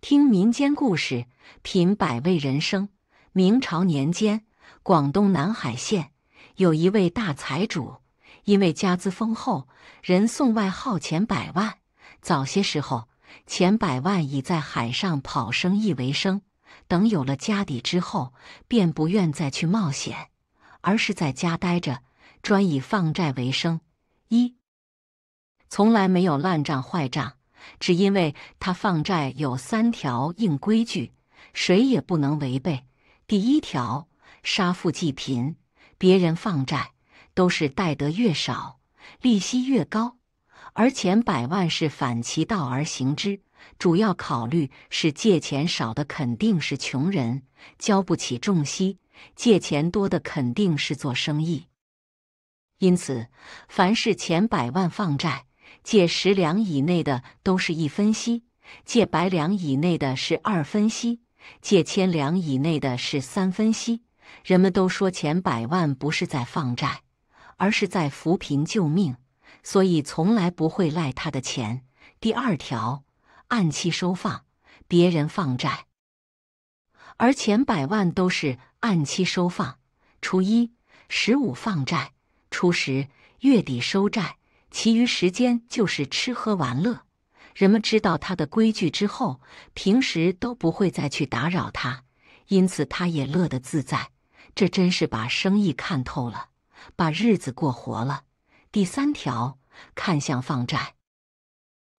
听民间故事，品百味人生。明朝年间，广东南海县有一位大财主，因为家资丰厚，人送外号“钱百万”。早些时候，钱百万以在海上跑生意为生；等有了家底之后，便不愿再去冒险，而是在家待着，专以放债为生。一从来没有烂账坏账。只因为他放债有三条硬规矩，谁也不能违背。第一条，杀富济贫。别人放债都是贷得越少，利息越高；而钱百万是反其道而行之，主要考虑是借钱少的肯定是穷人，交不起重息；借钱多的肯定是做生意。因此，凡是钱百万放债。借十两以内的都是一分息，借百两以内的是二分息，借千两以内的是三分息。人们都说钱百万不是在放债，而是在扶贫救命，所以从来不会赖他的钱。第二条，按期收放，别人放债，而钱百万都是按期收放，初一、十五放债，初十月底收债。其余时间就是吃喝玩乐。人们知道他的规矩之后，平时都不会再去打扰他，因此他也乐得自在。这真是把生意看透了，把日子过活了。第三条，看相放债，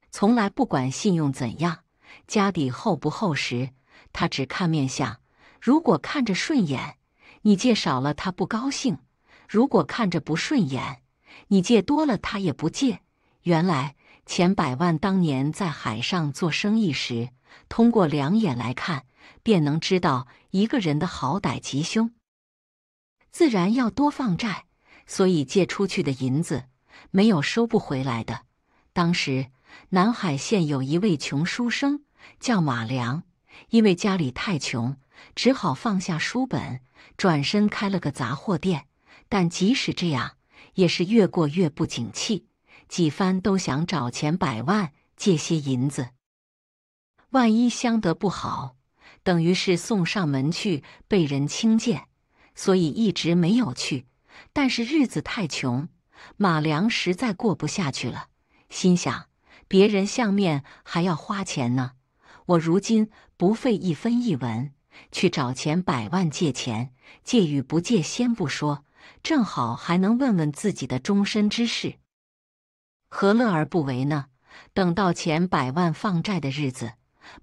从来不管信用怎样，家底厚不厚实，他只看面相。如果看着顺眼，你借少了他不高兴；如果看着不顺眼。你借多了，他也不借。原来钱百万当年在海上做生意时，通过两眼来看，便能知道一个人的好歹吉凶，自然要多放债，所以借出去的银子没有收不回来的。当时南海县有一位穷书生，叫马良，因为家里太穷，只好放下书本，转身开了个杂货店。但即使这样，也是越过越不景气，几番都想找钱百万借些银子，万一相得不好，等于是送上门去被人轻贱，所以一直没有去。但是日子太穷，马良实在过不下去了，心想别人相面还要花钱呢，我如今不费一分一文去找钱百万借钱，借与不借先不说。正好还能问问自己的终身之事，何乐而不为呢？等到钱百万放债的日子，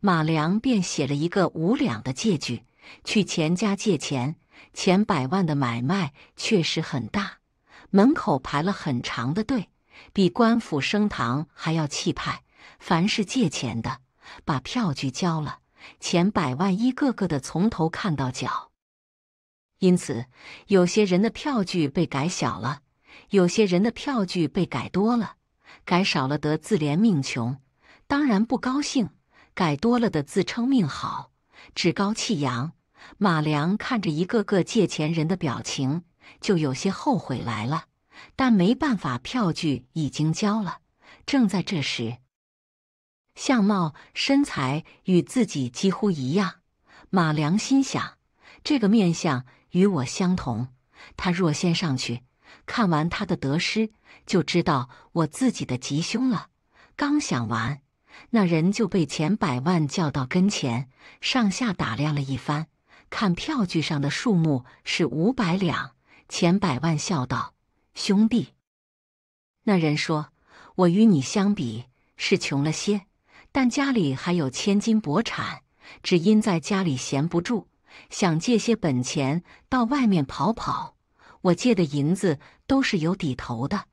马良便写了一个五两的借据，去钱家借钱。钱百万的买卖确实很大，门口排了很长的队，比官府升堂还要气派。凡是借钱的，把票据交了，钱百万一个个的从头看到脚。因此，有些人的票据被改小了，有些人的票据被改多了。改少了得自怜命穷，当然不高兴；改多了的自称命好，趾高气扬。马良看着一个个借钱人的表情，就有些后悔来了。但没办法，票据已经交了。正在这时，相貌身材与自己几乎一样，马良心想：这个面相。与我相同，他若先上去看完他的得失，就知道我自己的吉凶了。刚想完，那人就被钱百万叫到跟前，上下打量了一番，看票据上的数目是五百两。钱百万笑道：“兄弟，那人说，我与你相比是穷了些，但家里还有千金薄产，只因在家里闲不住。”想借些本钱到外面跑跑，我借的银子都是有底头的，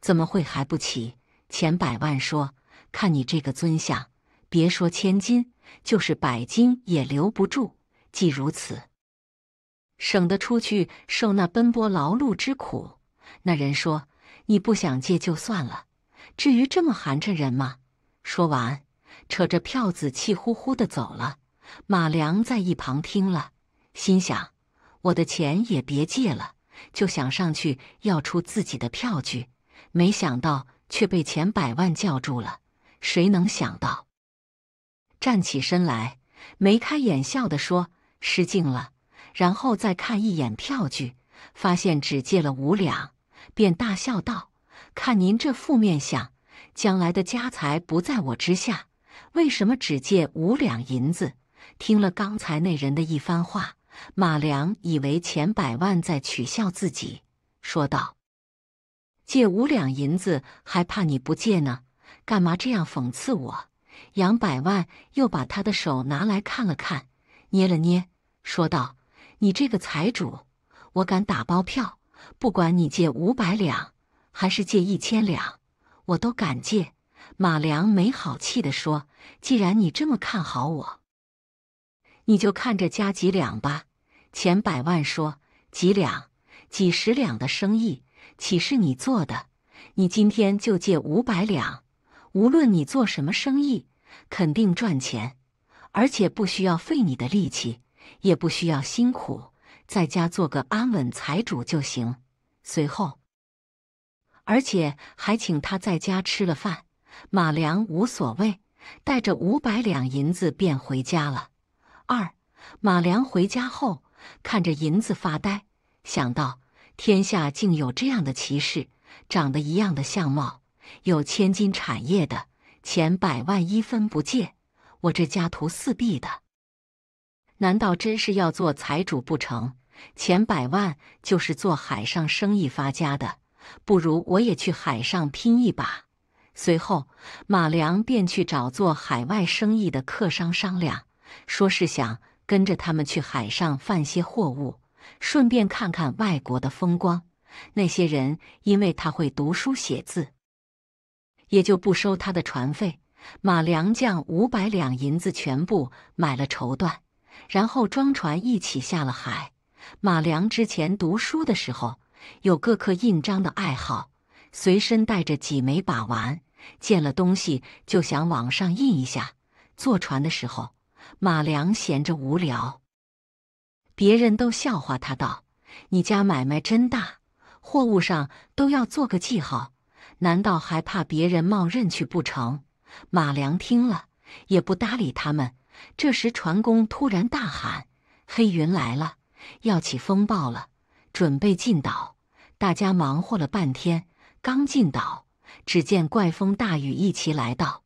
怎么会还不起？钱百万说：“看你这个尊相，别说千金，就是百金也留不住。既如此，省得出去受那奔波劳碌之苦。”那人说：“你不想借就算了，至于这么寒碜人吗？”说完，扯着票子气呼呼的走了。马良在一旁听了。心想，我的钱也别借了，就想上去要出自己的票据，没想到却被钱百万叫住了。谁能想到？站起身来，眉开眼笑地说：“失敬了。”然后再看一眼票据，发现只借了五两，便大笑道：“看您这副面相，将来的家财不在我之下。为什么只借五两银子？”听了刚才那人的一番话。马良以为钱百万在取笑自己，说道：“借五两银子还怕你不借呢？干嘛这样讽刺我？”杨百万又把他的手拿来看了看，捏了捏，说道：“你这个财主，我敢打包票，不管你借五百两还是借一千两，我都敢借。”马良没好气的说：“既然你这么看好我。”你就看着加几两吧。钱百万说：“几两、几十两的生意，岂是你做的？你今天就借五百两。无论你做什么生意，肯定赚钱，而且不需要费你的力气，也不需要辛苦，在家做个安稳财主就行。”随后，而且还请他在家吃了饭。马良无所谓，带着五百两银子便回家了。二马良回家后，看着银子发呆，想到天下竟有这样的奇事，长得一样的相貌，有千金产业的，钱百万一分不借，我这家徒四壁的，难道真是要做财主不成？钱百万就是做海上生意发家的，不如我也去海上拼一把。随后，马良便去找做海外生意的客商商量。说是想跟着他们去海上贩些货物，顺便看看外国的风光。那些人因为他会读书写字，也就不收他的船费。马良将五百两银子全部买了绸缎，然后装船一起下了海。马良之前读书的时候有各刻印章的爱好，随身带着几枚把玩，见了东西就想往上印一下。坐船的时候。马良闲着无聊，别人都笑话他道：“你家买卖真大，货物上都要做个记号，难道还怕别人冒认去不成？”马良听了也不搭理他们。这时船工突然大喊：“黑云来了，要起风暴了，准备进岛！”大家忙活了半天，刚进岛，只见怪风大雨一齐来到，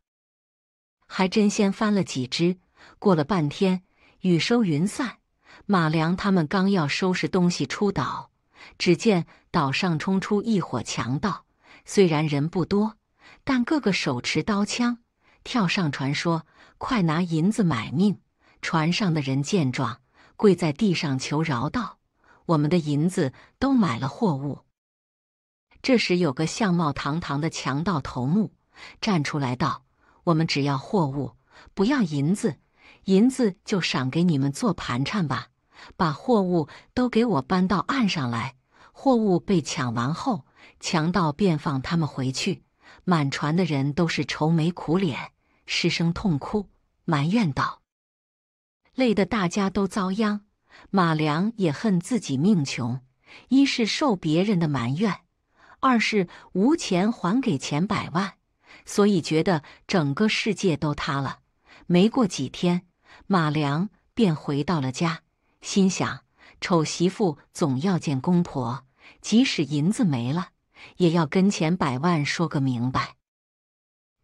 还真掀翻了几只。过了半天，雨收云散。马良他们刚要收拾东西出岛，只见岛上冲出一伙强盗。虽然人不多，但个个手持刀枪，跳上船说：“快拿银子买命！”船上的人见状，跪在地上求饶道：“我们的银子都买了货物。”这时，有个相貌堂堂的强盗头目站出来道：“我们只要货物，不要银子。”银子就赏给你们做盘缠吧，把货物都给我搬到岸上来。货物被抢完后，强盗便放他们回去。满船的人都是愁眉苦脸、失声痛哭，埋怨道：“累得大家都遭殃。”马良也恨自己命穷，一是受别人的埋怨，二是无钱还给钱百万，所以觉得整个世界都塌了。没过几天。马良便回到了家，心想：丑媳妇总要见公婆，即使银子没了，也要跟钱百万说个明白。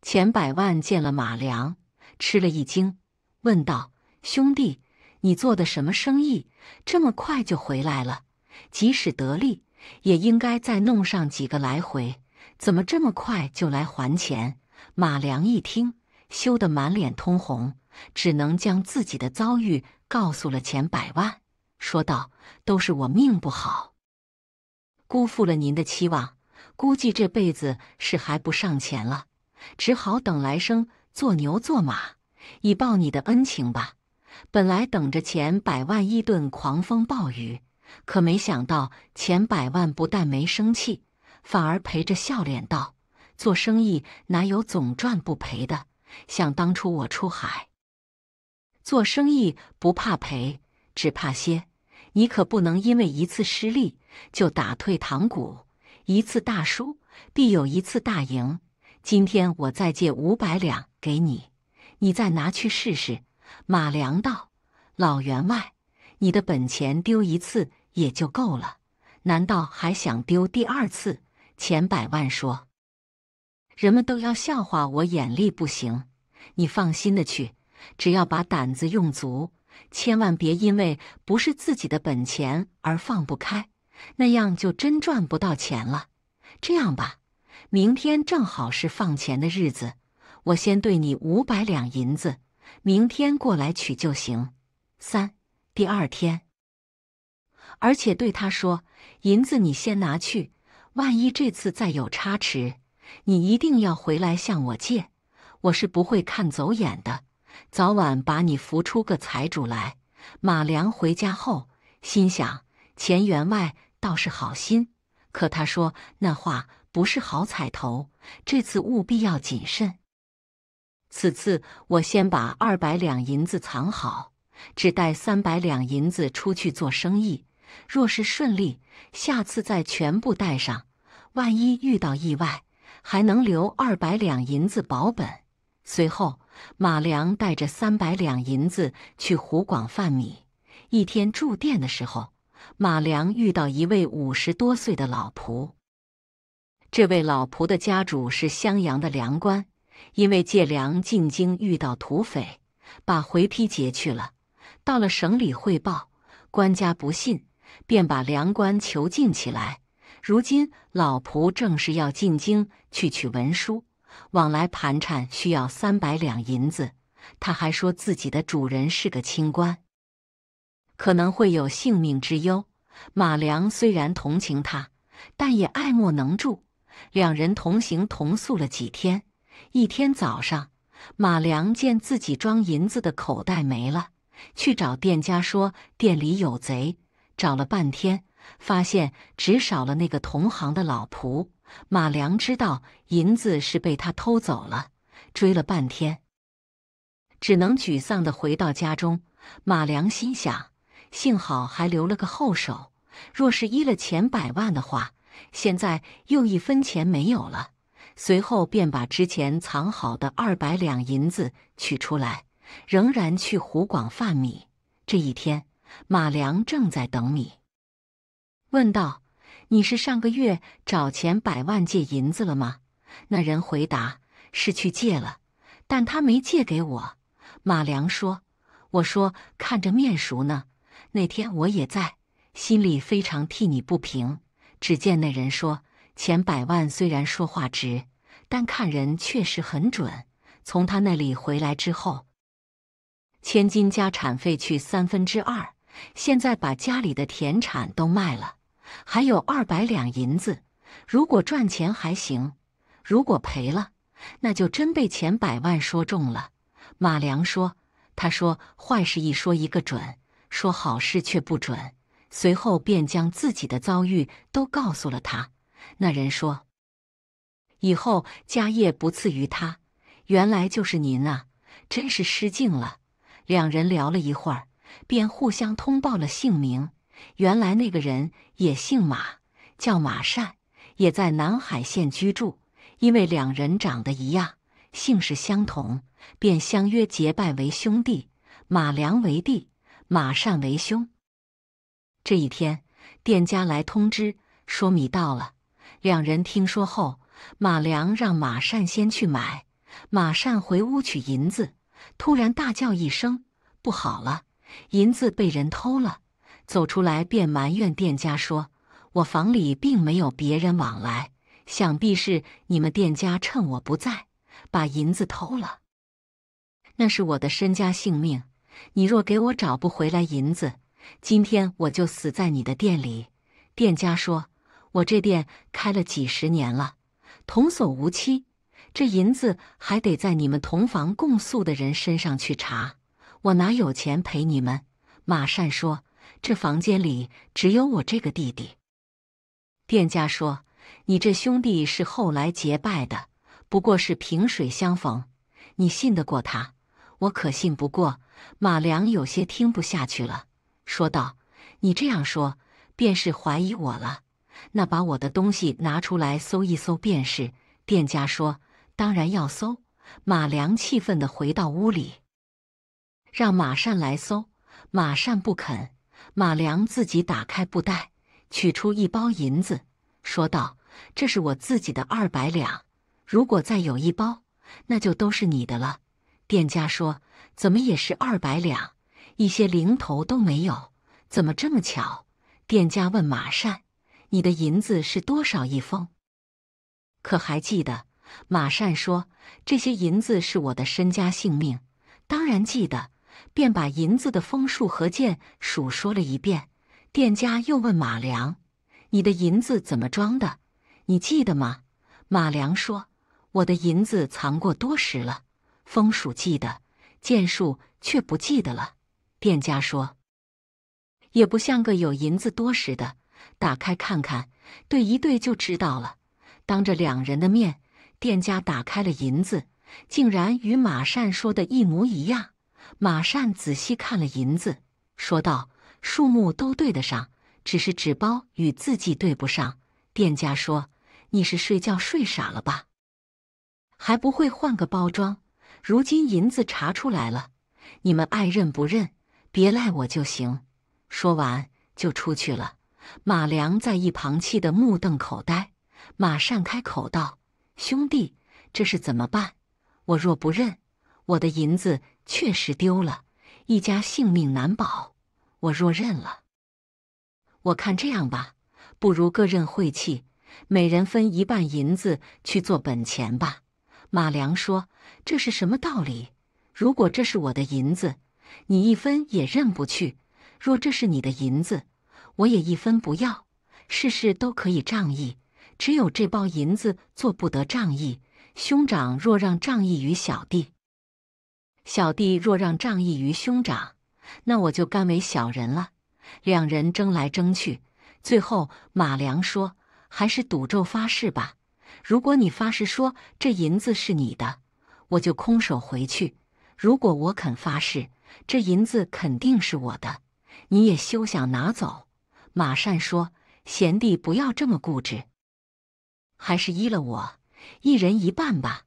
钱百万见了马良，吃了一惊，问道：“兄弟，你做的什么生意？这么快就回来了？即使得利，也应该再弄上几个来回，怎么这么快就来还钱？”马良一听，羞得满脸通红。只能将自己的遭遇告诉了钱百万，说道：“都是我命不好，辜负了您的期望，估计这辈子是还不上钱了，只好等来生做牛做马以报你的恩情吧。”本来等着钱百万一顿狂风暴雨，可没想到钱百万不但没生气，反而陪着笑脸道：“做生意哪有总赚不赔的？想当初我出海。”做生意不怕赔，只怕歇。你可不能因为一次失利就打退堂鼓。一次大输必有一次大赢。今天我再借五百两给你，你再拿去试试。马良道：“老员外，你的本钱丢一次也就够了，难道还想丢第二次？”钱百万说：“人们都要笑话我眼力不行，你放心的去。”只要把胆子用足，千万别因为不是自己的本钱而放不开，那样就真赚不到钱了。这样吧，明天正好是放钱的日子，我先兑你五百两银子，明天过来取就行。三，第二天，而且对他说：“银子你先拿去，万一这次再有差池，你一定要回来向我借，我是不会看走眼的。”早晚把你扶出个财主来。马良回家后心想：钱员外倒是好心，可他说那话不是好彩头。这次务必要谨慎。此次我先把二百两银子藏好，只带三百两银子出去做生意。若是顺利，下次再全部带上。万一遇到意外，还能留二百两银子保本。随后。马良带着三百两银子去湖广贩米。一天住店的时候，马良遇到一位五十多岁的老仆。这位老仆的家主是襄阳的粮官，因为借粮进京遇到土匪，把回批劫去了。到了省里汇报，官家不信，便把粮官囚禁起来。如今老仆正是要进京去取文书。往来盘缠需要三百两银子，他还说自己的主人是个清官，可能会有性命之忧。马良虽然同情他，但也爱莫能助。两人同行同宿了几天。一天早上，马良见自己装银子的口袋没了，去找店家说店里有贼，找了半天，发现只少了那个同行的老仆。马良知道银子是被他偷走了，追了半天，只能沮丧地回到家中。马良心想：幸好还留了个后手，若是依了钱百万的话，现在又一分钱没有了。随后便把之前藏好的二百两银子取出来，仍然去湖广贩米。这一天，马良正在等米，问道。你是上个月找钱百万借银子了吗？那人回答：“是去借了，但他没借给我。”马良说：“我说看着面熟呢，那天我也在，心里非常替你不平。”只见那人说：“钱百万虽然说话直，但看人确实很准。从他那里回来之后，千金家产费去三分之二，现在把家里的田产都卖了。”还有二百两银子，如果赚钱还行；如果赔了，那就真被钱百万说中了。马良说：“他说坏事一说一个准，说好事却不准。”随后便将自己的遭遇都告诉了他。那人说：“以后家业不次于他。”原来就是您啊！真是失敬了。两人聊了一会儿，便互相通报了姓名。原来那个人也姓马，叫马善，也在南海县居住。因为两人长得一样，姓氏相同，便相约结拜为兄弟，马良为弟，马善为兄。这一天，店家来通知说米到了。两人听说后，马良让马善先去买。马善回屋取银子，突然大叫一声：“不好了！银子被人偷了！”走出来便埋怨店家说：“我房里并没有别人往来，想必是你们店家趁我不在，把银子偷了。那是我的身家性命，你若给我找不回来银子，今天我就死在你的店里。”店家说：“我这店开了几十年了，童叟无欺，这银子还得在你们同房共宿的人身上去查，我哪有钱赔你们？”马善说。这房间里只有我这个弟弟。店家说：“你这兄弟是后来结拜的，不过是萍水相逢，你信得过他，我可信不过。”马良有些听不下去了，说道：“你这样说，便是怀疑我了。那把我的东西拿出来搜一搜便是。”店家说：“当然要搜。”马良气愤地回到屋里，让马善来搜，马善不肯。马良自己打开布袋，取出一包银子，说道：“这是我自己的二百两，如果再有一包，那就都是你的了。”店家说：“怎么也是二百两，一些零头都没有，怎么这么巧？”店家问马善：“你的银子是多少一封？可还记得？”马善说：“这些银子是我的身家性命，当然记得。”便把银子的封数和件数说了一遍。店家又问马良：“你的银子怎么装的？你记得吗？”马良说：“我的银子藏过多时了，封数记得，件数却不记得了。”店家说：“也不像个有银子多时的，打开看看，对一对就知道了。”当着两人的面，店家打开了银子，竟然与马善说的一模一样。马善仔细看了银子，说道：“数目都对得上，只是纸包与字迹对不上。”店家说：“你是睡觉睡傻了吧？还不会换个包装？如今银子查出来了，你们爱认不认，别赖我就行。”说完就出去了。马良在一旁气得目瞪口呆。马善开口道：“兄弟，这是怎么办？我若不认，我的银子……”确实丢了，一家性命难保。我若认了，我看这样吧，不如各认晦气，每人分一半银子去做本钱吧。马良说：“这是什么道理？如果这是我的银子，你一分也认不去；若这是你的银子，我也一分不要。事事都可以仗义，只有这包银子做不得仗义。兄长若让仗义于小弟。”小弟若让仗义于兄长，那我就甘为小人了。两人争来争去，最后马良说：“还是赌咒发誓吧。如果你发誓说这银子是你的，我就空手回去；如果我肯发誓，这银子肯定是我的，你也休想拿走。”马善说：“贤弟不要这么固执，还是依了我，一人一半吧。”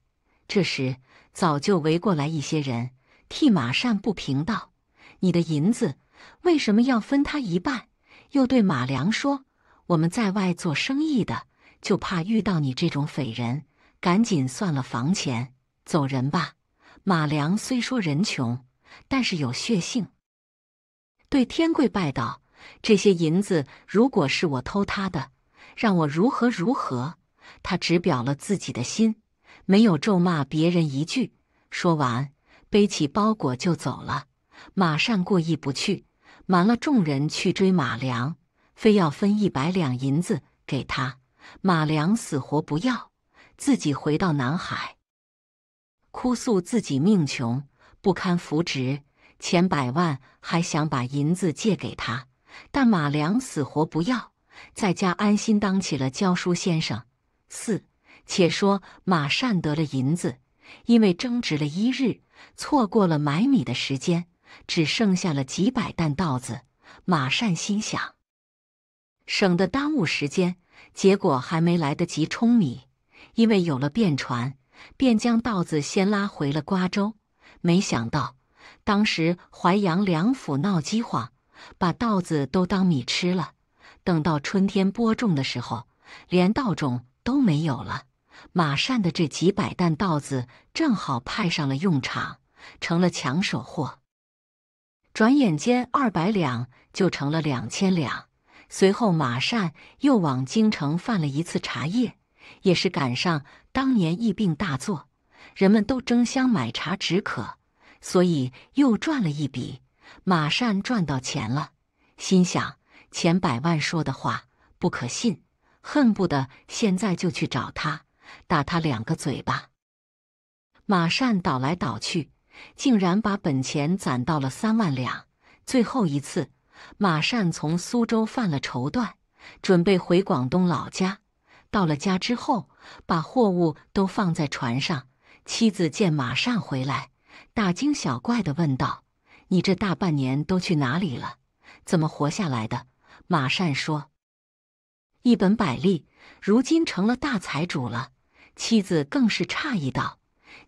这时，早就围过来一些人，替马善不平道：“你的银子为什么要分他一半？”又对马良说：“我们在外做生意的，就怕遇到你这种匪人，赶紧算了房钱，走人吧。”马良虽说人穷，但是有血性，对天贵拜道：“这些银子如果是我偷他的，让我如何如何？”他只表了自己的心。没有咒骂别人一句，说完，背起包裹就走了。马善过意不去，瞒了众人去追马良，非要分一百两银子给他。马良死活不要，自己回到南海，哭诉自己命穷，不堪扶植，千百万，还想把银子借给他，但马良死活不要，在家安心当起了教书先生。四。且说马善得了银子，因为争执了一日，错过了买米的时间，只剩下了几百担稻子。马善心想，省得耽误时间。结果还没来得及冲米，因为有了便船，便将稻子先拉回了瓜州。没想到，当时淮阳两府闹饥荒，把稻子都当米吃了。等到春天播种的时候，连稻种都没有了。马善的这几百担稻子正好派上了用场，成了抢手货。转眼间，二百两就成了两千两。随后，马善又往京城贩了一次茶叶，也是赶上当年疫病大作，人们都争相买茶止渴，所以又赚了一笔。马善赚到钱了，心想钱百万说的话不可信，恨不得现在就去找他。打他两个嘴巴。马善倒来倒去，竟然把本钱攒到了三万两。最后一次，马善从苏州犯了绸缎，准备回广东老家。到了家之后，把货物都放在船上。妻子见马善回来，大惊小怪的问道：“你这大半年都去哪里了？怎么活下来的？”马善说：“一本百利，如今成了大财主了。”妻子更是诧异道：“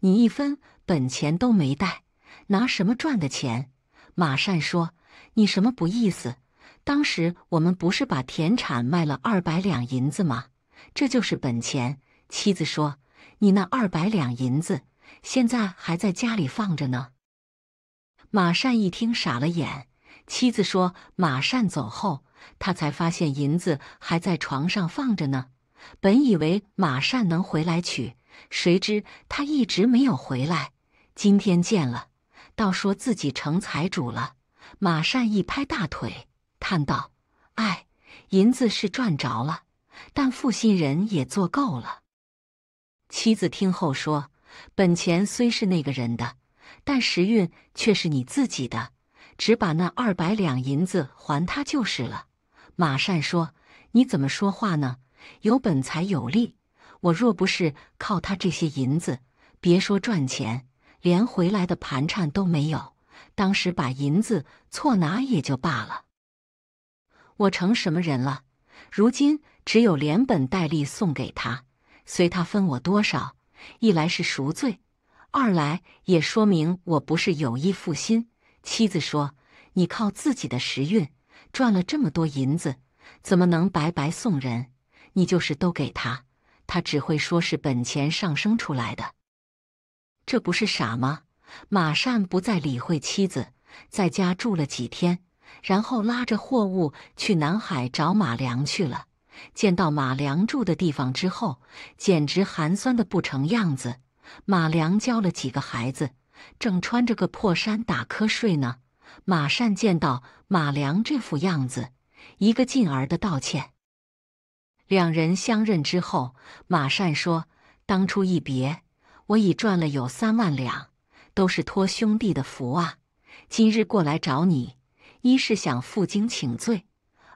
你一分本钱都没带，拿什么赚的钱？”马善说：“你什么不意思？当时我们不是把田产卖了二百两银子吗？这就是本钱。”妻子说：“你那二百两银子现在还在家里放着呢。”马善一听傻了眼。妻子说：“马善走后，他才发现银子还在床上放着呢。”本以为马善能回来取，谁知他一直没有回来。今天见了，倒说自己成财主了。马善一拍大腿，叹道：“哎，银子是赚着了，但负心人也做够了。”妻子听后说：“本钱虽是那个人的，但时运却是你自己的，只把那二百两银子还他就是了。”马善说：“你怎么说话呢？”有本才有利，我若不是靠他这些银子，别说赚钱，连回来的盘缠都没有。当时把银子错拿也就罢了，我成什么人了？如今只有连本带利送给他，随他分我多少。一来是赎罪，二来也说明我不是有意负心。妻子说：“你靠自己的时运赚了这么多银子，怎么能白白送人？”你就是都给他，他只会说是本钱上升出来的，这不是傻吗？马善不再理会妻子，在家住了几天，然后拉着货物去南海找马良去了。见到马良住的地方之后，简直寒酸的不成样子。马良教了几个孩子，正穿着个破衫打瞌睡呢。马善见到马良这副样子，一个劲儿的道歉。两人相认之后，马善说：“当初一别，我已赚了有三万两，都是托兄弟的福啊。今日过来找你，一是想负荆请罪，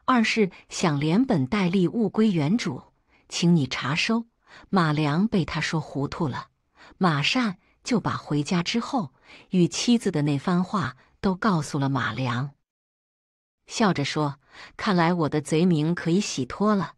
二是想连本带利物归原主，请你查收。”马良被他说糊涂了，马善就把回家之后与妻子的那番话都告诉了马良，笑着说：“看来我的贼名可以洗脱了。”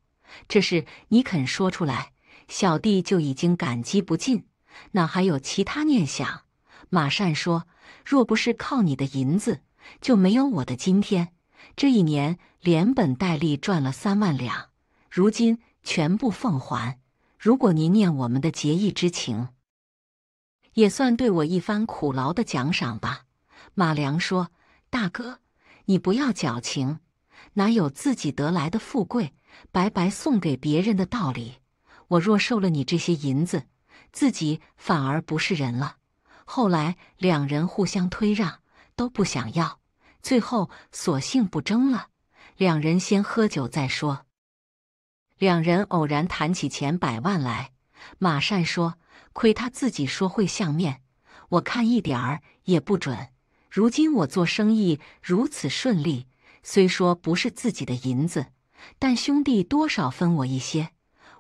这事你肯说出来，小弟就已经感激不尽，哪还有其他念想？马善说：“若不是靠你的银子，就没有我的今天。这一年连本带利赚了三万两，如今全部奉还。如果您念我们的结义之情，也算对我一番苦劳的奖赏吧。”马良说：“大哥，你不要矫情，哪有自己得来的富贵？”白白送给别人的道理，我若收了你这些银子，自己反而不是人了。后来两人互相推让，都不想要，最后索性不争了。两人先喝酒再说。两人偶然谈起钱百万来，马善说：“亏他自己说会相面，我看一点儿也不准。如今我做生意如此顺利，虽说不是自己的银子。”但兄弟多少分我一些，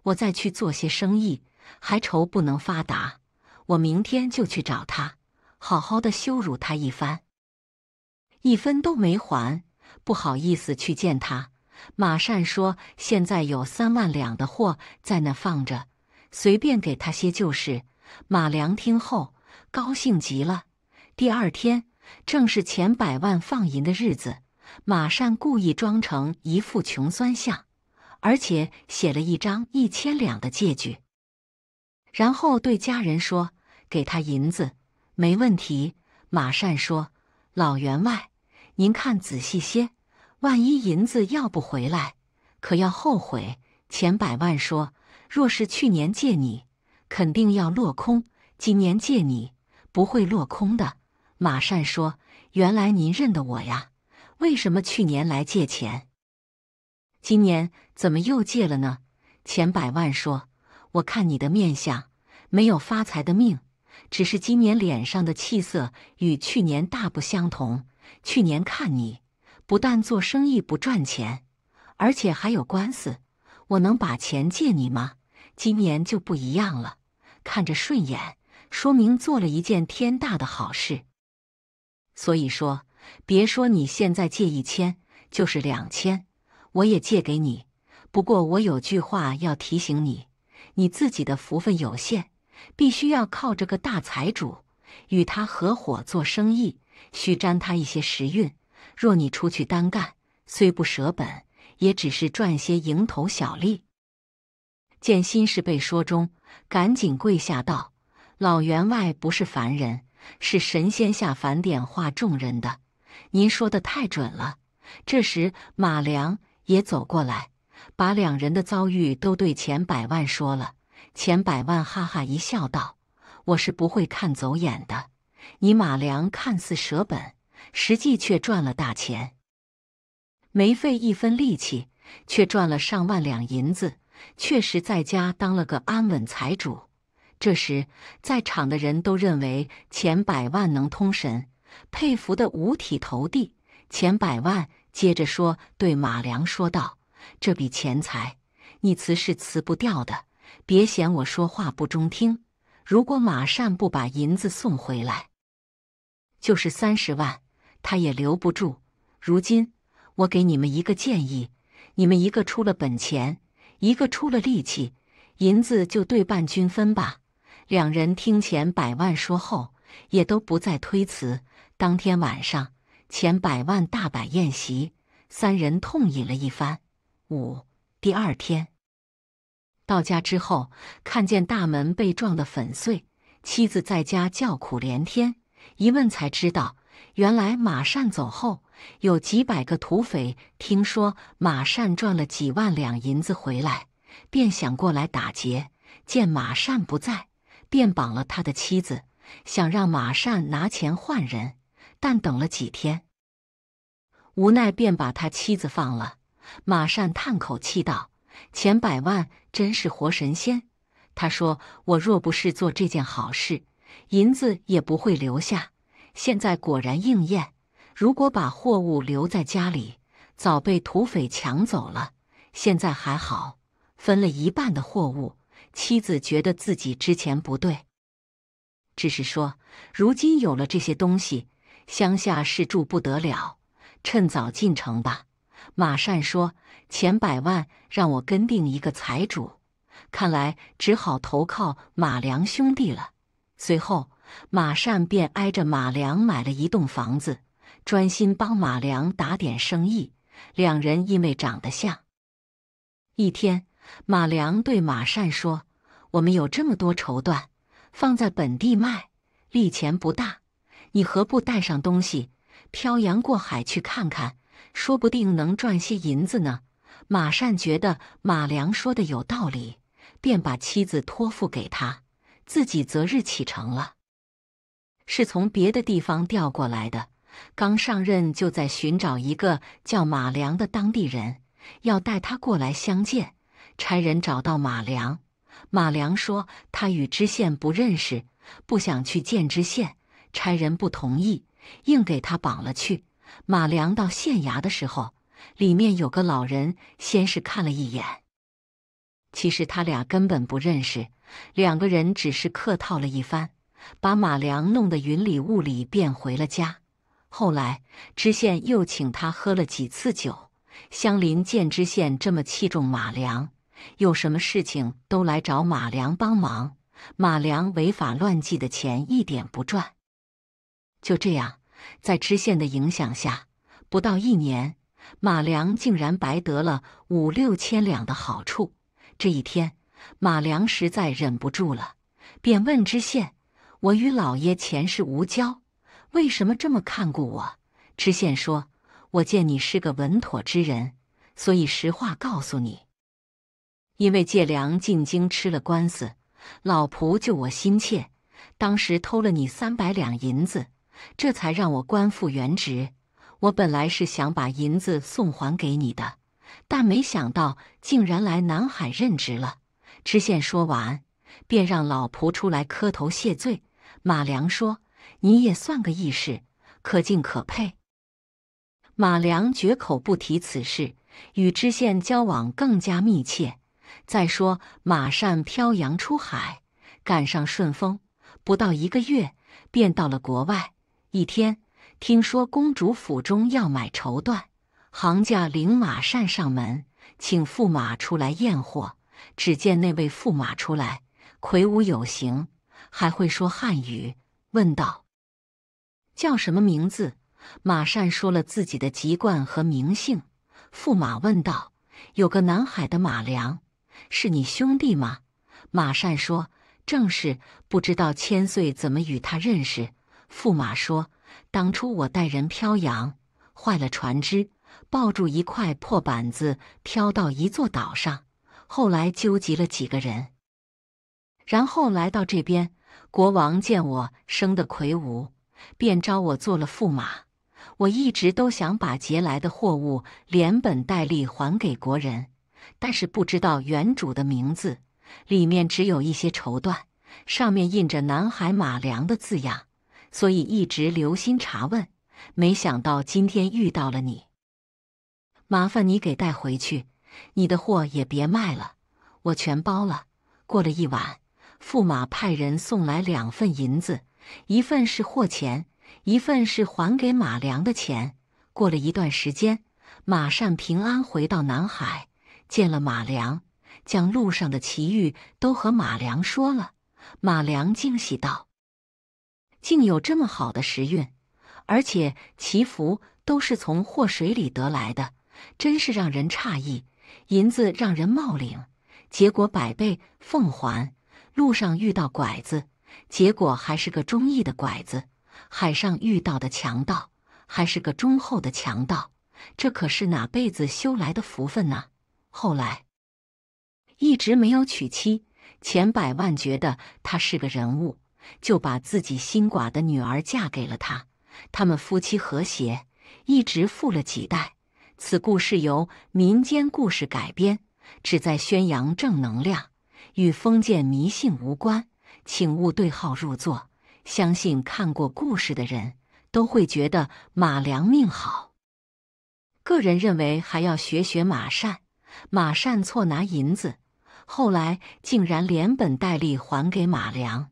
我再去做些生意，还愁不能发达？我明天就去找他，好好的羞辱他一番。一分都没还，不好意思去见他。马善说：“现在有三万两的货在那放着，随便给他些就是。”马良听后高兴极了。第二天，正是钱百万放银的日子。马善故意装成一副穷酸相，而且写了一张一千两的借据，然后对家人说：“给他银子没问题。”马善说：“老员外，您看仔细些，万一银子要不回来，可要后悔。”钱百万说：“若是去年借你，肯定要落空；今年借你，不会落空的。”马善说：“原来您认得我呀！”为什么去年来借钱，今年怎么又借了呢？钱百万说：“我看你的面相，没有发财的命，只是今年脸上的气色与去年大不相同。去年看你不但做生意不赚钱，而且还有官司，我能把钱借你吗？今年就不一样了，看着顺眼，说明做了一件天大的好事。所以说。”别说你现在借一千，就是两千，我也借给你。不过我有句话要提醒你：你自己的福分有限，必须要靠着个大财主，与他合伙做生意，需沾他一些时运。若你出去单干，虽不舍本，也只是赚些蝇头小利。见心事被说中，赶紧跪下道：“老员外不是凡人，是神仙下凡点化众人的。”您说的太准了。这时马良也走过来，把两人的遭遇都对钱百万说了。钱百万哈哈一笑，道：“我是不会看走眼的。你马良看似舍本，实际却赚了大钱，没费一分力气，却赚了上万两银子，确实在家当了个安稳财主。”这时，在场的人都认为钱百万能通神。佩服的五体投地，钱百万接着说：“对马良说道，这笔钱财你辞是辞不掉的，别嫌我说话不中听。如果马善不把银子送回来，就是三十万他也留不住。如今我给你们一个建议，你们一个出了本钱，一个出了力气，银子就对半均分吧。”两人听钱百万说后，也都不再推辞。当天晚上，钱百万大摆宴席，三人痛饮了一番。五第二天到家之后，看见大门被撞得粉碎，妻子在家叫苦连天。一问才知道，原来马善走后，有几百个土匪听说马善赚了几万两银子回来，便想过来打劫。见马善不在，便绑了他的妻子，想让马善拿钱换人。但等了几天，无奈便把他妻子放了。马善叹口气道：“钱百万真是活神仙。”他说：“我若不是做这件好事，银子也不会留下。现在果然应验。如果把货物留在家里，早被土匪抢走了。现在还好，分了一半的货物。妻子觉得自己之前不对，只是说如今有了这些东西。”乡下是住不得了，趁早进城吧。马善说：“钱百万让我跟定一个财主，看来只好投靠马良兄弟了。”随后，马善便挨着马良买了一栋房子，专心帮马良打点生意。两人因为长得像，一天，马良对马善说：“我们有这么多绸缎，放在本地卖，利钱不大。”你何不带上东西，漂洋过海去看看，说不定能赚些银子呢？马善觉得马良说的有道理，便把妻子托付给他，自己择日启程了。是从别的地方调过来的，刚上任就在寻找一个叫马良的当地人，要带他过来相见。差人找到马良，马良说他与知县不认识，不想去见知县。差人不同意，硬给他绑了去。马良到县衙的时候，里面有个老人，先是看了一眼。其实他俩根本不认识，两个人只是客套了一番，把马良弄得云里雾里，便回了家。后来知县又请他喝了几次酒。乡邻见知县这么器重马良，有什么事情都来找马良帮忙。马良违法乱纪的钱一点不赚。就这样，在知县的影响下，不到一年，马良竟然白得了五六千两的好处。这一天，马良实在忍不住了，便问知县：“我与老爷前世无交，为什么这么看顾我？”知县说：“我见你是个稳妥之人，所以实话告诉你，因为借粮进京吃了官司，老仆救我心切，当时偷了你三百两银子。”这才让我官复原职。我本来是想把银子送还给你的，但没想到竟然来南海任职了。知县说完，便让老仆出来磕头谢罪。马良说：“你也算个义士，可敬可佩。”马良绝口不提此事，与知县交往更加密切。再说马善飘洋出海，赶上顺风，不到一个月便到了国外。一天，听说公主府中要买绸缎，行家领马善上门，请驸马出来验货。只见那位驸马出来，魁梧有型，还会说汉语，问道：“叫什么名字？”马善说了自己的籍贯和名姓。驸马问道：“有个南海的马良，是你兄弟吗？”马善说：“正是，不知道千岁怎么与他认识。”驸马说：“当初我带人漂洋，坏了船只，抱住一块破板子漂到一座岛上，后来纠集了几个人，然后来到这边。国王见我生得魁梧，便招我做了驸马。我一直都想把劫来的货物连本带利还给国人，但是不知道原主的名字。里面只有一些绸缎，上面印着‘南海马良’的字样。”所以一直留心查问，没想到今天遇到了你。麻烦你给带回去，你的货也别卖了，我全包了。过了一晚，驸马派人送来两份银子，一份是货钱，一份是还给马良的钱。过了一段时间，马善平安回到南海，见了马良，将路上的奇遇都和马良说了。马良惊喜道。竟有这么好的时运，而且祈福都是从祸水里得来的，真是让人诧异。银子让人冒领，结果百倍奉还；路上遇到拐子，结果还是个忠义的拐子；海上遇到的强盗，还是个忠厚的强盗。这可是哪辈子修来的福分呢？后来一直没有娶妻，钱百万觉得他是个人物。就把自己心寡的女儿嫁给了他，他们夫妻和谐，一直富了几代。此故事由民间故事改编，旨在宣扬正能量，与封建迷信无关，请勿对号入座。相信看过故事的人都会觉得马良命好。个人认为还要学学马善，马善错拿银子，后来竟然连本带利还给马良。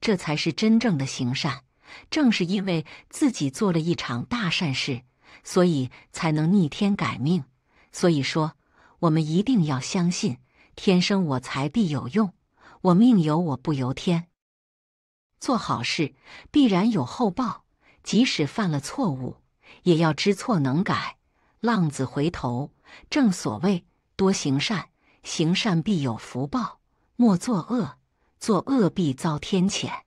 这才是真正的行善。正是因为自己做了一场大善事，所以才能逆天改命。所以说，我们一定要相信“天生我材必有用，我命由我不由天”。做好事必然有后报，即使犯了错误，也要知错能改，浪子回头。正所谓“多行善，行善必有福报，莫作恶”。作恶必遭天谴。